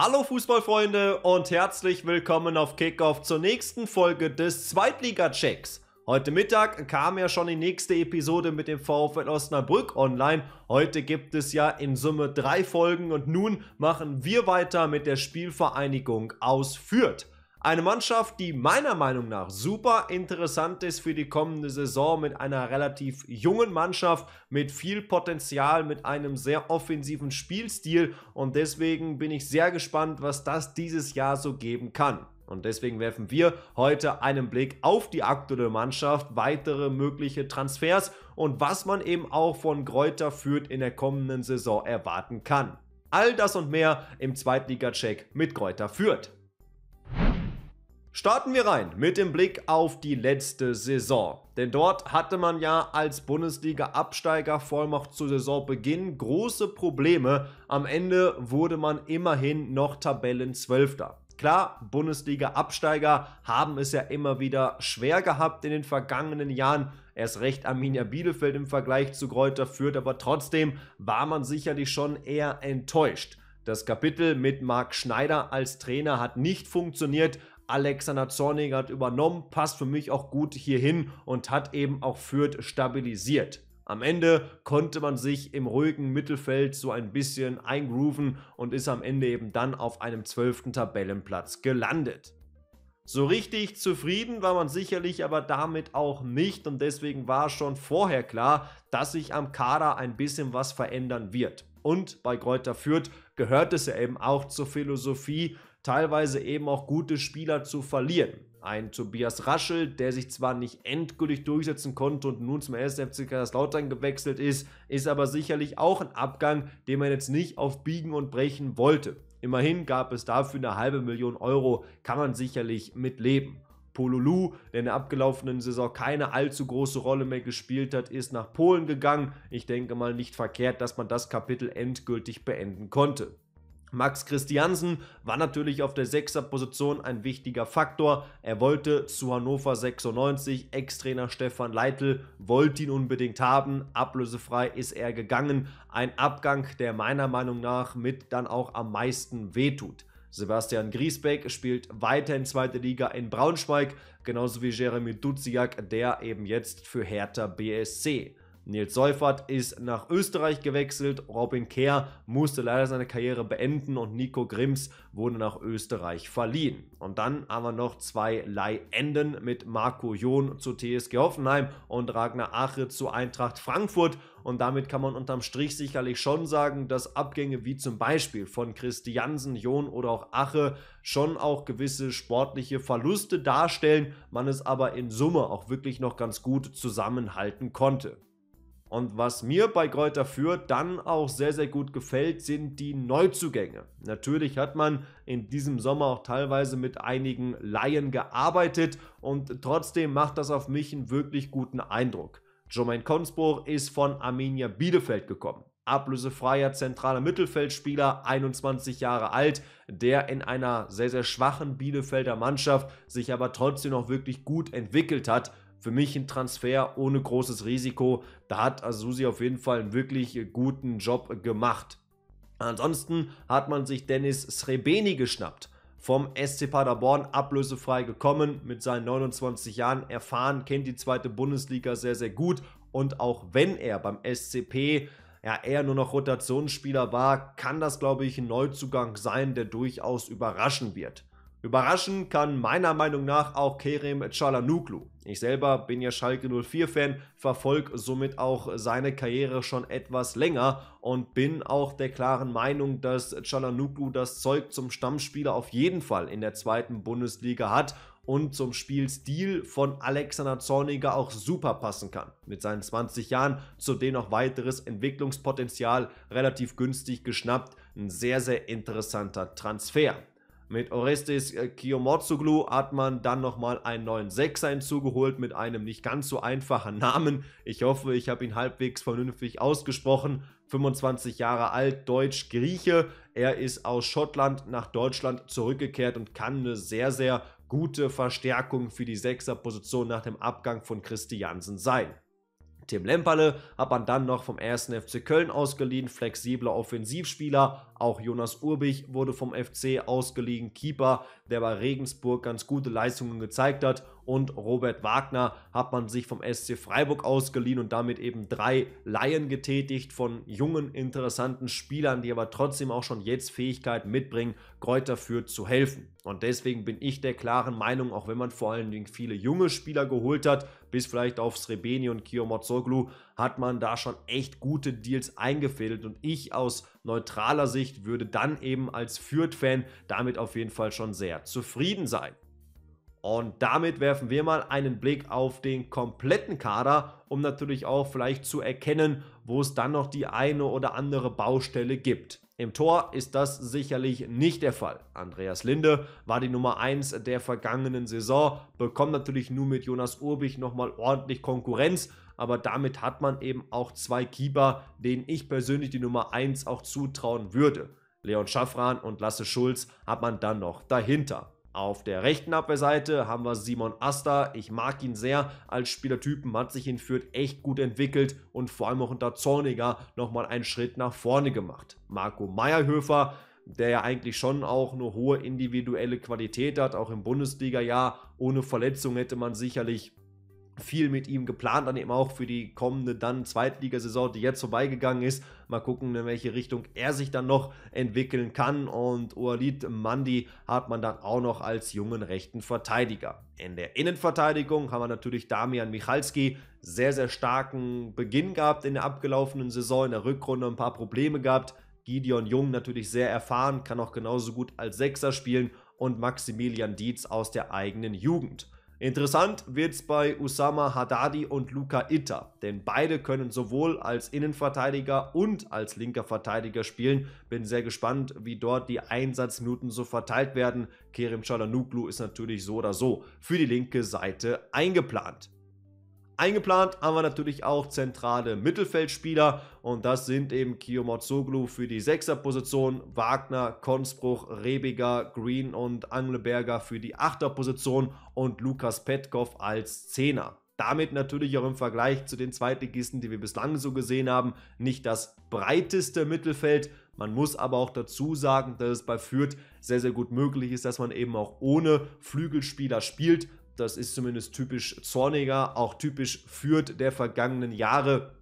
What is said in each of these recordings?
Hallo Fußballfreunde und herzlich willkommen auf Kickoff zur nächsten Folge des Zweitliga-Checks. Heute Mittag kam ja schon die nächste Episode mit dem VfL Osnabrück online. Heute gibt es ja in Summe drei Folgen und nun machen wir weiter mit der Spielvereinigung aus Fürth. Eine Mannschaft, die meiner Meinung nach super interessant ist für die kommende Saison mit einer relativ jungen Mannschaft, mit viel Potenzial, mit einem sehr offensiven Spielstil. Und deswegen bin ich sehr gespannt, was das dieses Jahr so geben kann. Und deswegen werfen wir heute einen Blick auf die aktuelle Mannschaft, weitere mögliche Transfers und was man eben auch von Kräuter Fürth in der kommenden Saison erwarten kann. All das und mehr im Zweitliga-Check mit Kräuter Fürth. Starten wir rein mit dem Blick auf die letzte Saison. Denn dort hatte man ja als Bundesliga-Absteiger Vollmacht zu Saisonbeginn große Probleme. Am Ende wurde man immerhin noch Tabellenzwölfter. Klar, Bundesliga-Absteiger haben es ja immer wieder schwer gehabt in den vergangenen Jahren. Erst recht Arminia Bielefeld im Vergleich zu Kräuter führt, aber trotzdem war man sicherlich schon eher enttäuscht. Das Kapitel mit Marc Schneider als Trainer hat nicht funktioniert, Alexander Zornig hat übernommen, passt für mich auch gut hierhin und hat eben auch Fürth stabilisiert. Am Ende konnte man sich im ruhigen Mittelfeld so ein bisschen eingrooven und ist am Ende eben dann auf einem 12. Tabellenplatz gelandet. So richtig zufrieden war man sicherlich aber damit auch nicht und deswegen war schon vorher klar, dass sich am Kader ein bisschen was verändern wird. Und bei Kräuter Fürth gehört es ja eben auch zur Philosophie, teilweise eben auch gute Spieler zu verlieren. Ein Tobias Raschel, der sich zwar nicht endgültig durchsetzen konnte und nun zum 1. FC Kaiserslautern gewechselt ist, ist aber sicherlich auch ein Abgang, den man jetzt nicht auf Biegen und Brechen wollte. Immerhin gab es dafür eine halbe Million Euro, kann man sicherlich mitleben. Polulu, der in der abgelaufenen Saison keine allzu große Rolle mehr gespielt hat, ist nach Polen gegangen. Ich denke mal nicht verkehrt, dass man das Kapitel endgültig beenden konnte. Max Christiansen war natürlich auf der 6er Position ein wichtiger Faktor. Er wollte zu Hannover 96, Ex-Trainer Stefan Leitl wollte ihn unbedingt haben. Ablösefrei ist er gegangen. Ein Abgang, der meiner Meinung nach mit dann auch am meisten wehtut. Sebastian Griesbeck spielt weiter in zweiter Liga in Braunschweig, genauso wie Jeremy Duziak, der eben jetzt für Hertha BSC. Nils Seufert ist nach Österreich gewechselt, Robin Kehr musste leider seine Karriere beenden und Nico Grimms wurde nach Österreich verliehen. Und dann haben wir noch zwei Leihenden mit Marco John zu TSG Hoffenheim und Ragnar Ache zu Eintracht Frankfurt. Und damit kann man unterm Strich sicherlich schon sagen, dass Abgänge wie zum Beispiel von Christiansen, John oder auch Ache schon auch gewisse sportliche Verluste darstellen, man es aber in Summe auch wirklich noch ganz gut zusammenhalten konnte. Und was mir bei Kräuter Fürth dann auch sehr, sehr gut gefällt, sind die Neuzugänge. Natürlich hat man in diesem Sommer auch teilweise mit einigen Laien gearbeitet und trotzdem macht das auf mich einen wirklich guten Eindruck. Jermaine Konsbruch ist von Arminia Bielefeld gekommen. Ablösefreier zentraler Mittelfeldspieler, 21 Jahre alt, der in einer sehr, sehr schwachen Bielefelder Mannschaft sich aber trotzdem noch wirklich gut entwickelt hat für mich ein Transfer ohne großes Risiko. Da hat Asusi auf jeden Fall einen wirklich guten Job gemacht. Ansonsten hat man sich Dennis Srebeni geschnappt vom SC Paderborn ablösefrei gekommen, mit seinen 29 Jahren erfahren, kennt die zweite Bundesliga sehr, sehr gut und auch wenn er beim SCP ja, eher nur noch Rotationsspieler war, kann das, glaube ich, ein Neuzugang sein, der durchaus überraschen wird. Überraschen kann meiner Meinung nach auch Kerem Chalanoglu. Ich selber bin ja Schalke 04-Fan, verfolge somit auch seine Karriere schon etwas länger und bin auch der klaren Meinung, dass Chalanoglu das Zeug zum Stammspieler auf jeden Fall in der zweiten Bundesliga hat und zum Spielstil von Alexander Zorniger auch super passen kann. Mit seinen 20 Jahren zudem noch weiteres Entwicklungspotenzial relativ günstig geschnappt. Ein sehr, sehr interessanter Transfer. Mit Orestes äh, Kiyomorzoglou hat man dann nochmal einen neuen Sechser hinzugeholt mit einem nicht ganz so einfachen Namen. Ich hoffe, ich habe ihn halbwegs vernünftig ausgesprochen. 25 Jahre alt, Deutsch, Grieche. Er ist aus Schottland nach Deutschland zurückgekehrt und kann eine sehr, sehr gute Verstärkung für die Sechserposition nach dem Abgang von Christiansen sein. Tim Lemperle hat man dann noch vom 1. FC Köln ausgeliehen, flexibler Offensivspieler. Auch Jonas Urbich wurde vom FC ausgeliehen, Keeper, der bei Regensburg ganz gute Leistungen gezeigt hat und Robert Wagner hat man sich vom SC Freiburg ausgeliehen und damit eben drei Laien getätigt von jungen, interessanten Spielern, die aber trotzdem auch schon jetzt Fähigkeit mitbringen, Kräuter für zu helfen. Und deswegen bin ich der klaren Meinung, auch wenn man vor allen Dingen viele junge Spieler geholt hat, bis vielleicht auf Srebeni und Kiyomozoglu, hat man da schon echt gute Deals eingefädelt. Und ich aus neutraler Sicht würde dann eben als Fürth-Fan damit auf jeden Fall schon sehr zufrieden sein. Und damit werfen wir mal einen Blick auf den kompletten Kader, um natürlich auch vielleicht zu erkennen, wo es dann noch die eine oder andere Baustelle gibt. Im Tor ist das sicherlich nicht der Fall. Andreas Linde war die Nummer 1 der vergangenen Saison, bekommt natürlich nur mit Jonas Urbich nochmal ordentlich Konkurrenz, aber damit hat man eben auch zwei Keeper, denen ich persönlich die Nummer 1 auch zutrauen würde. Leon Schaffran und Lasse Schulz hat man dann noch dahinter. Auf der rechten Abwehrseite haben wir Simon Asta. Ich mag ihn sehr als Spielertypen, hat sich in Fürth echt gut entwickelt und vor allem auch unter Zorniger nochmal einen Schritt nach vorne gemacht. Marco Meierhöfer, der ja eigentlich schon auch eine hohe individuelle Qualität hat, auch im Bundesliga-Jahr. Ohne Verletzung hätte man sicherlich viel mit ihm geplant, dann eben auch für die kommende dann Zweitligasaison, die jetzt vorbeigegangen ist. Mal gucken, in welche Richtung er sich dann noch entwickeln kann. Und Ualid Mandi hat man dann auch noch als jungen rechten Verteidiger. In der Innenverteidigung haben wir natürlich Damian Michalski, sehr, sehr starken Beginn gehabt in der abgelaufenen Saison, in der Rückrunde ein paar Probleme gehabt. Gideon Jung natürlich sehr erfahren, kann auch genauso gut als Sechser spielen und Maximilian Dietz aus der eigenen Jugend. Interessant wird's bei Usama Haddadi und Luka Itta, denn beide können sowohl als Innenverteidiger und als linker Verteidiger spielen. Bin sehr gespannt, wie dort die Einsatzminuten so verteilt werden. Kerem Chalanoglu ist natürlich so oder so für die linke Seite eingeplant. Eingeplant haben wir natürlich auch zentrale Mittelfeldspieler und das sind eben Kiyomotsoglu für die 6er Position, Wagner, Konspruch, Rebiger, Green und Angleberger für die 8er Position und Lukas Petkov als 10er. Damit natürlich auch im Vergleich zu den Zweitligisten, die wir bislang so gesehen haben, nicht das breiteste Mittelfeld, man muss aber auch dazu sagen, dass es bei Fürth sehr, sehr gut möglich ist, dass man eben auch ohne Flügelspieler spielt. Das ist zumindest typisch Zorniger, auch typisch Fürth der vergangenen Jahre.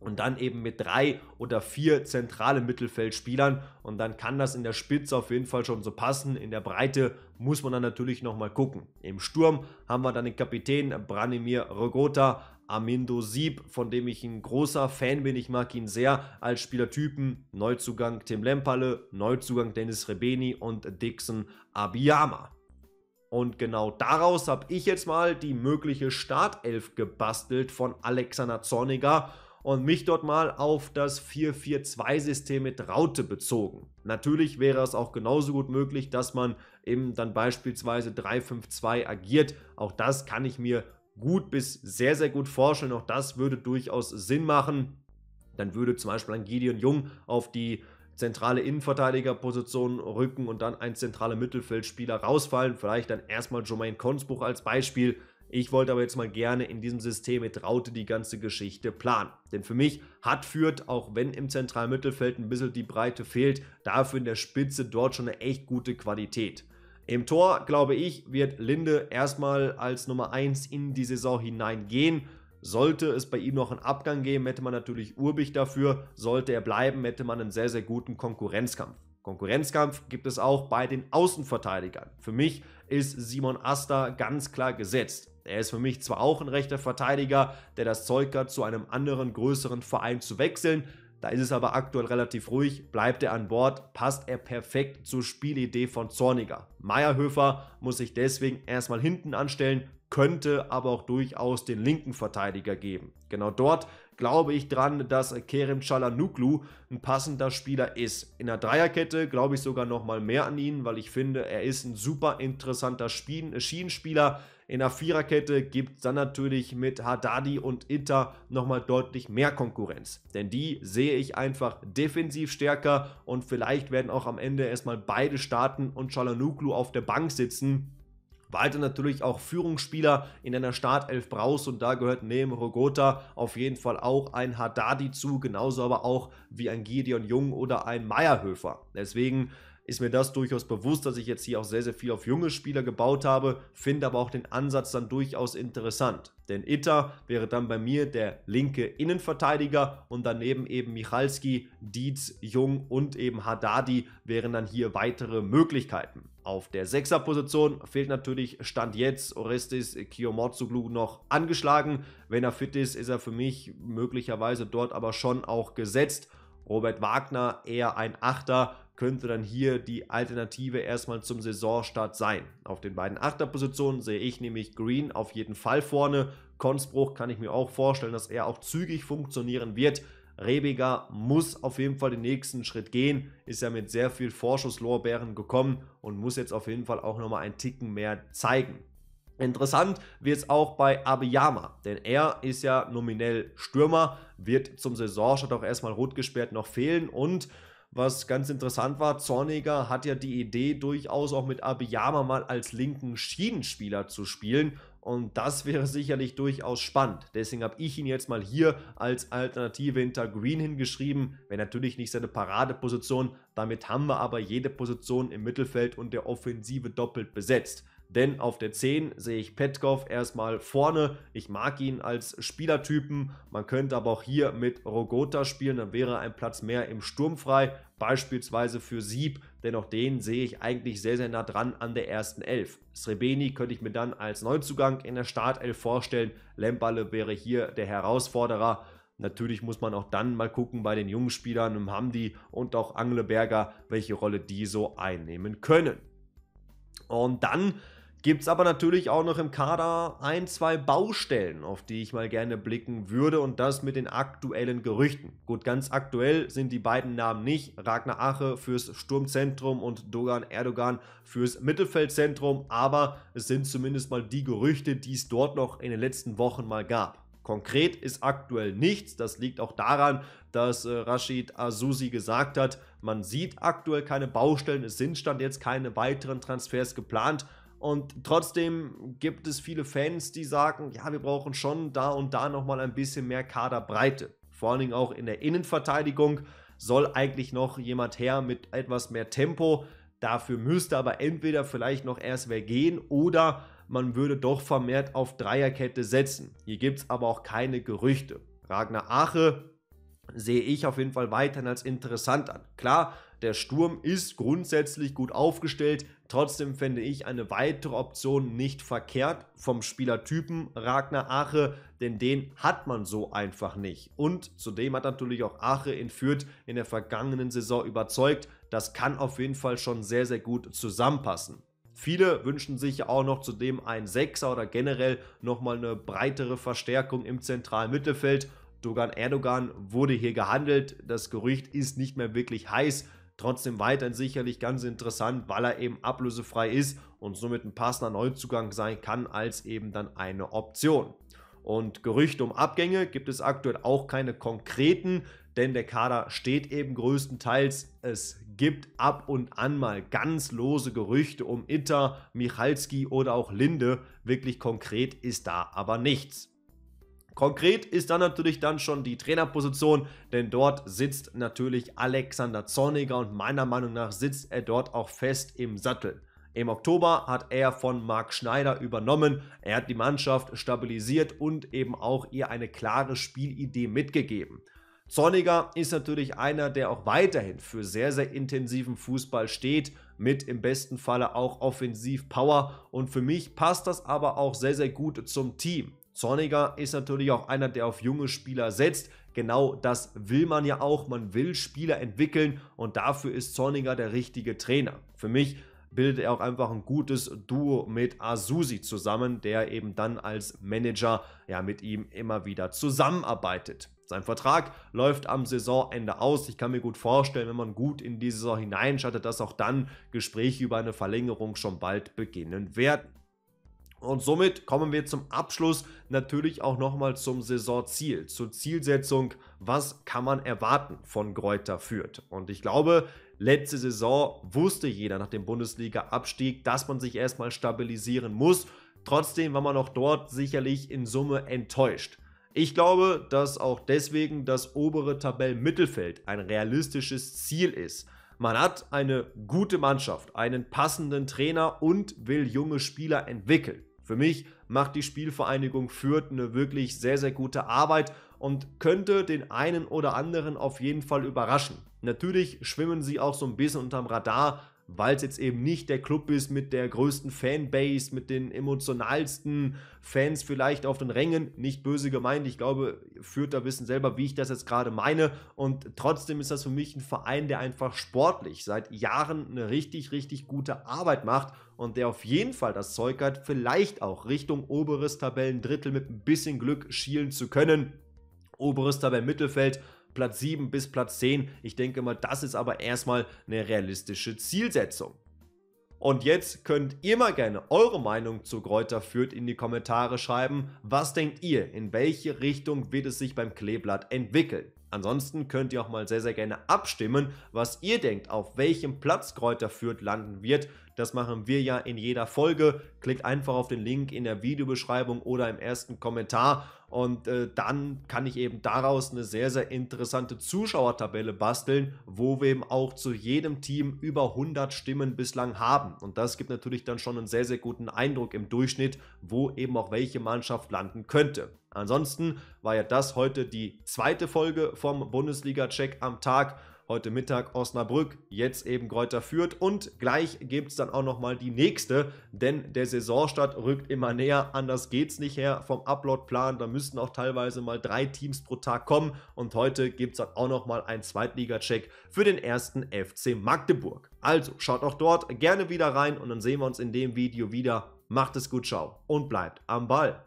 Und dann eben mit drei oder vier zentralen Mittelfeldspielern. Und dann kann das in der Spitze auf jeden Fall schon so passen. In der Breite muss man dann natürlich nochmal gucken. Im Sturm haben wir dann den Kapitän Branimir Rogota, Amindo Sieb, von dem ich ein großer Fan bin. Ich mag ihn sehr als Spielertypen. Neuzugang Tim Lempale, Neuzugang Dennis Rebeni und Dixon Abiyama. Und genau daraus habe ich jetzt mal die mögliche Startelf gebastelt von Alexander Zorniger und mich dort mal auf das 4-4-2-System mit Raute bezogen. Natürlich wäre es auch genauso gut möglich, dass man eben dann beispielsweise 3-5-2 agiert. Auch das kann ich mir gut bis sehr, sehr gut vorstellen. Auch das würde durchaus Sinn machen. Dann würde zum Beispiel ein Gideon Jung auf die zentrale Innenverteidigerposition rücken und dann ein zentraler Mittelfeldspieler rausfallen. Vielleicht dann erstmal Jermaine Konsbuch als Beispiel. Ich wollte aber jetzt mal gerne in diesem System mit Raute die ganze Geschichte planen. Denn für mich hat Fürth, auch wenn im zentralen Mittelfeld ein bisschen die Breite fehlt, dafür in der Spitze dort schon eine echt gute Qualität. Im Tor, glaube ich, wird Linde erstmal als Nummer 1 in die Saison hineingehen. Sollte es bei ihm noch einen Abgang geben, hätte man natürlich Urbich dafür. Sollte er bleiben, hätte man einen sehr, sehr guten Konkurrenzkampf. Konkurrenzkampf gibt es auch bei den Außenverteidigern. Für mich ist Simon Asta ganz klar gesetzt. Er ist für mich zwar auch ein rechter Verteidiger, der das Zeug hat, zu einem anderen, größeren Verein zu wechseln. Da ist es aber aktuell relativ ruhig. Bleibt er an Bord, passt er perfekt zur Spielidee von Zorniger. Meierhöfer muss sich deswegen erstmal hinten anstellen, könnte aber auch durchaus den linken Verteidiger geben. Genau dort glaube ich dran, dass Kerem Chalanuklu ein passender Spieler ist. In der Dreierkette glaube ich sogar nochmal mehr an ihn, weil ich finde, er ist ein super interessanter Spien Schienenspieler. In der Viererkette gibt es dann natürlich mit Haddadi und Inter nochmal deutlich mehr Konkurrenz. Denn die sehe ich einfach defensiv stärker und vielleicht werden auch am Ende erstmal beide starten und Chalanuklu auf der Bank sitzen weiter natürlich auch Führungsspieler in einer Startelf brauchst und da gehört neben Rogota auf jeden Fall auch ein Haddadi zu, genauso aber auch wie ein Gideon Jung oder ein Meierhöfer. Deswegen ist mir das durchaus bewusst, dass ich jetzt hier auch sehr, sehr viel auf junge Spieler gebaut habe, finde aber auch den Ansatz dann durchaus interessant. Denn Itter wäre dann bei mir der linke Innenverteidiger und daneben eben Michalski, Dietz, Jung und eben Haddadi wären dann hier weitere Möglichkeiten. Auf der Sechserposition fehlt natürlich Stand jetzt Orestes Kiomotsuglu noch angeschlagen. Wenn er fit ist, ist er für mich möglicherweise dort aber schon auch gesetzt. Robert Wagner eher ein Achter, könnte dann hier die Alternative erstmal zum Saisonstart sein. Auf den beiden Achterpositionen sehe ich nämlich Green auf jeden Fall vorne. Konsbruch kann ich mir auch vorstellen, dass er auch zügig funktionieren wird. Rebiger muss auf jeden Fall den nächsten Schritt gehen, ist ja mit sehr viel Vorschusslorbeeren gekommen und muss jetzt auf jeden Fall auch nochmal einen Ticken mehr zeigen. Interessant wird es auch bei Abiyama, denn er ist ja nominell Stürmer, wird zum Saisonstart auch erstmal rot gesperrt noch fehlen und was ganz interessant war, Zorniger hat ja die Idee, durchaus auch mit Abiyama mal als linken Schienenspieler zu spielen. Und das wäre sicherlich durchaus spannend. Deswegen habe ich ihn jetzt mal hier als Alternative hinter Green hingeschrieben. wenn natürlich nicht seine Paradeposition. Damit haben wir aber jede Position im Mittelfeld und der Offensive doppelt besetzt. Denn auf der 10 sehe ich Petkov erstmal vorne. Ich mag ihn als Spielertypen. Man könnte aber auch hier mit Rogota spielen. Dann wäre ein Platz mehr im Sturm frei. Beispielsweise für Sieb. Denn auch den sehe ich eigentlich sehr, sehr nah dran an der ersten Elf. Srebeni könnte ich mir dann als Neuzugang in der Startelf vorstellen. Lemballe wäre hier der Herausforderer. Natürlich muss man auch dann mal gucken bei den jungen Spielern im Hamdi und auch Angleberger, welche Rolle die so einnehmen können. Und dann Gibt es aber natürlich auch noch im Kader ein, zwei Baustellen, auf die ich mal gerne blicken würde und das mit den aktuellen Gerüchten. Gut, ganz aktuell sind die beiden Namen nicht. Ragnar Ache fürs Sturmzentrum und Dogan Erdogan fürs Mittelfeldzentrum, aber es sind zumindest mal die Gerüchte, die es dort noch in den letzten Wochen mal gab. Konkret ist aktuell nichts. Das liegt auch daran, dass äh, Rashid Azusi gesagt hat, man sieht aktuell keine Baustellen, es sind stand jetzt keine weiteren Transfers geplant. Und trotzdem gibt es viele Fans, die sagen, ja, wir brauchen schon da und da nochmal ein bisschen mehr Kaderbreite. Vor allen Dingen auch in der Innenverteidigung soll eigentlich noch jemand her mit etwas mehr Tempo. Dafür müsste aber entweder vielleicht noch erst wer gehen oder man würde doch vermehrt auf Dreierkette setzen. Hier gibt es aber auch keine Gerüchte. Ragnar Ache sehe ich auf jeden Fall weiterhin als interessant an. Klar, der Sturm ist grundsätzlich gut aufgestellt. Trotzdem fände ich eine weitere Option nicht verkehrt vom Spielertypen Ragnar Ache, denn den hat man so einfach nicht. Und zudem hat natürlich auch Ache in Fürth in der vergangenen Saison überzeugt. Das kann auf jeden Fall schon sehr, sehr gut zusammenpassen. Viele wünschen sich ja auch noch zudem einen Sechser oder generell nochmal eine breitere Verstärkung im zentralen Mittelfeld. Dogan Erdogan wurde hier gehandelt. Das Gerücht ist nicht mehr wirklich heiß. Trotzdem weiterhin sicherlich ganz interessant, weil er eben ablösefrei ist und somit ein passender Neuzugang sein kann als eben dann eine Option. Und Gerüchte um Abgänge gibt es aktuell auch keine konkreten, denn der Kader steht eben größtenteils. Es gibt ab und an mal ganz lose Gerüchte um Itter, Michalski oder auch Linde. Wirklich konkret ist da aber nichts. Konkret ist dann natürlich dann schon die Trainerposition, denn dort sitzt natürlich Alexander Zorniger und meiner Meinung nach sitzt er dort auch fest im Sattel. Im Oktober hat er von Marc Schneider übernommen. Er hat die Mannschaft stabilisiert und eben auch ihr eine klare Spielidee mitgegeben. Zorniger ist natürlich einer, der auch weiterhin für sehr, sehr intensiven Fußball steht, mit im besten Falle auch Offensiv-Power. Und für mich passt das aber auch sehr, sehr gut zum Team. Zorniger ist natürlich auch einer, der auf junge Spieler setzt. Genau das will man ja auch. Man will Spieler entwickeln und dafür ist Zorniger der richtige Trainer. Für mich bildet er auch einfach ein gutes Duo mit Asusi zusammen, der eben dann als Manager ja mit ihm immer wieder zusammenarbeitet. Sein Vertrag läuft am Saisonende aus. Ich kann mir gut vorstellen, wenn man gut in die Saison hineinschattet, dass auch dann Gespräche über eine Verlängerung schon bald beginnen werden. Und somit kommen wir zum Abschluss natürlich auch nochmal zum Saisonziel, zur Zielsetzung, was kann man erwarten von Greuther Fürth. Und ich glaube, letzte Saison wusste jeder nach dem Bundesliga-Abstieg, dass man sich erstmal stabilisieren muss. Trotzdem war man auch dort sicherlich in Summe enttäuscht. Ich glaube, dass auch deswegen das obere Tabellenmittelfeld ein realistisches Ziel ist. Man hat eine gute Mannschaft, einen passenden Trainer und will junge Spieler entwickeln. Für mich macht die Spielvereinigung Fürth eine wirklich sehr, sehr gute Arbeit und könnte den einen oder anderen auf jeden Fall überraschen. Natürlich schwimmen sie auch so ein bisschen unterm Radar, weil es jetzt eben nicht der Club ist mit der größten Fanbase, mit den emotionalsten Fans vielleicht auf den Rängen. Nicht böse gemeint, ich glaube, Fürther wissen selber, wie ich das jetzt gerade meine. Und trotzdem ist das für mich ein Verein, der einfach sportlich seit Jahren eine richtig, richtig gute Arbeit macht und der auf jeden Fall das Zeug hat, vielleicht auch Richtung oberes Tabellendrittel mit ein bisschen Glück schielen zu können. Oberes Tabellenmittelfeld, Platz 7 bis Platz 10. Ich denke mal, das ist aber erstmal eine realistische Zielsetzung. Und jetzt könnt ihr mal gerne eure Meinung zu Kräuter Fürth in die Kommentare schreiben. Was denkt ihr? In welche Richtung wird es sich beim Kleeblatt entwickeln? Ansonsten könnt ihr auch mal sehr, sehr gerne abstimmen, was ihr denkt, auf welchem Platz Kräuter Fürth landen wird. Das machen wir ja in jeder Folge. Klickt einfach auf den Link in der Videobeschreibung oder im ersten Kommentar und äh, dann kann ich eben daraus eine sehr, sehr interessante Zuschauertabelle basteln, wo wir eben auch zu jedem Team über 100 Stimmen bislang haben. Und das gibt natürlich dann schon einen sehr, sehr guten Eindruck im Durchschnitt, wo eben auch welche Mannschaft landen könnte. Ansonsten war ja das heute die zweite Folge vom Bundesliga-Check am Tag. Heute Mittag Osnabrück, jetzt eben Kräuter Fürth und gleich gibt es dann auch nochmal die nächste, denn der Saisonstart rückt immer näher, anders geht es nicht her vom Uploadplan, da müssten auch teilweise mal drei Teams pro Tag kommen und heute gibt es dann auch nochmal einen Zweitliga-Check für den ersten FC Magdeburg. Also schaut auch dort gerne wieder rein und dann sehen wir uns in dem Video wieder. Macht es gut, ciao und bleibt am Ball.